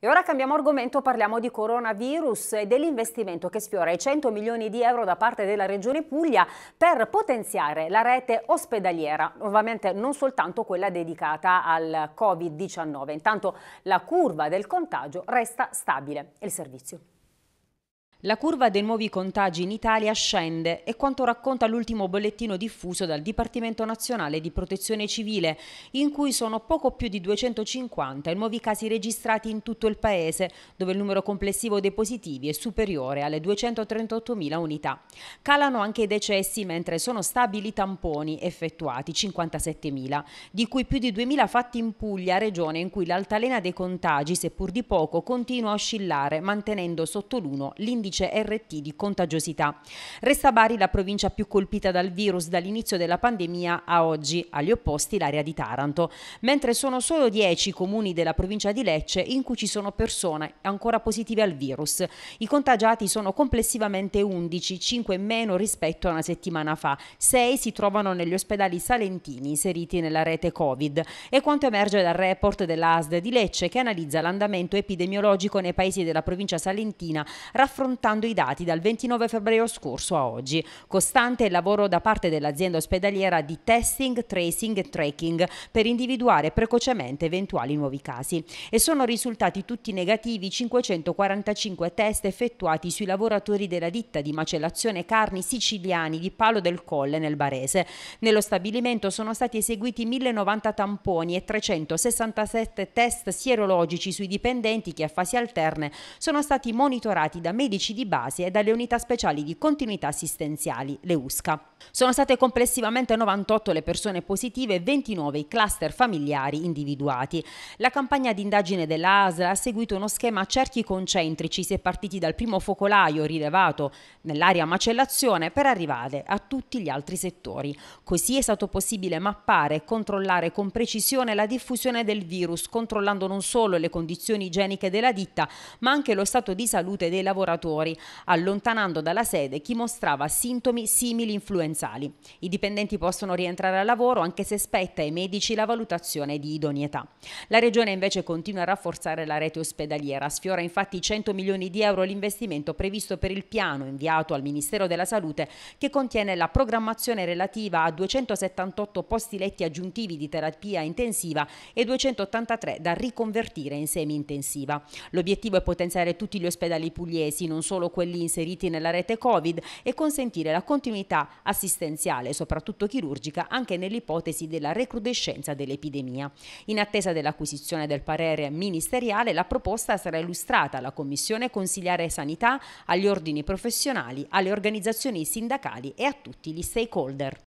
E ora cambiamo argomento, parliamo di coronavirus e dell'investimento che sfiora i 100 milioni di euro da parte della Regione Puglia per potenziare la rete ospedaliera, ovviamente non soltanto quella dedicata al Covid-19. Intanto la curva del contagio resta stabile. Il servizio. La curva dei nuovi contagi in Italia scende, è quanto racconta l'ultimo bollettino diffuso dal Dipartimento Nazionale di Protezione Civile, in cui sono poco più di 250 i nuovi casi registrati in tutto il Paese, dove il numero complessivo dei positivi è superiore alle 238.000 unità. Calano anche i decessi, mentre sono stabili i tamponi effettuati, 57.000, di cui più di 2.000 fatti in Puglia, regione in cui l'altalena dei contagi, seppur di poco, continua a oscillare, mantenendo sotto l'1 l'indirizzo indice RT di contagiosità. Resta Bari la provincia più colpita dal virus dall'inizio della pandemia a oggi, agli opposti l'area di Taranto, mentre sono solo 10 comuni della provincia di Lecce in cui ci sono persone ancora positive al virus. I contagiati sono complessivamente 11, 5 meno rispetto a una settimana fa, 6 si trovano negli ospedali salentini inseriti nella rete Covid. E quanto emerge dal report dell'ASD di Lecce che analizza l'andamento epidemiologico nei paesi della provincia salentina raffrontando contando i dati dal 29 febbraio scorso a oggi. Costante il lavoro da parte dell'azienda ospedaliera di testing, tracing e tracking per individuare precocemente eventuali nuovi casi. E sono risultati tutti negativi 545 test effettuati sui lavoratori della ditta di macellazione carni siciliani di Palo del Colle nel Barese. Nello stabilimento sono stati eseguiti 1090 tamponi e 367 test sierologici sui dipendenti che a fasi alterne sono stati monitorati da medici medici di base e dalle unità speciali di continuità assistenziali, le USCA. Sono state complessivamente 98 le persone positive e 29 i cluster familiari individuati. La campagna di indagine dell'ASL ha seguito uno schema a cerchi concentrici, si è partiti dal primo focolaio rilevato nell'area macellazione per arrivare a tutti gli altri settori. Così è stato possibile mappare e controllare con precisione la diffusione del virus, controllando non solo le condizioni igieniche della ditta, ma anche lo stato di salute dei lavoratori lavoratori, allontanando dalla sede chi mostrava sintomi simili influenzali. I dipendenti possono rientrare al lavoro anche se spetta ai medici la valutazione di idoneità. La Regione invece continua a rafforzare la rete ospedaliera, sfiora infatti 100 milioni di euro l'investimento previsto per il piano inviato al Ministero della Salute che contiene la programmazione relativa a 278 posti letti aggiuntivi di terapia intensiva e 283 da riconvertire in semi-intensiva. L'obiettivo è potenziare tutti gli ospedali pugliesi, non solo quelli inseriti nella rete Covid e consentire la continuità assistenziale, soprattutto chirurgica, anche nell'ipotesi della recrudescenza dell'epidemia. In attesa dell'acquisizione del parere ministeriale, la proposta sarà illustrata alla Commissione Consigliare Sanità, agli ordini professionali, alle organizzazioni sindacali e a tutti gli stakeholder.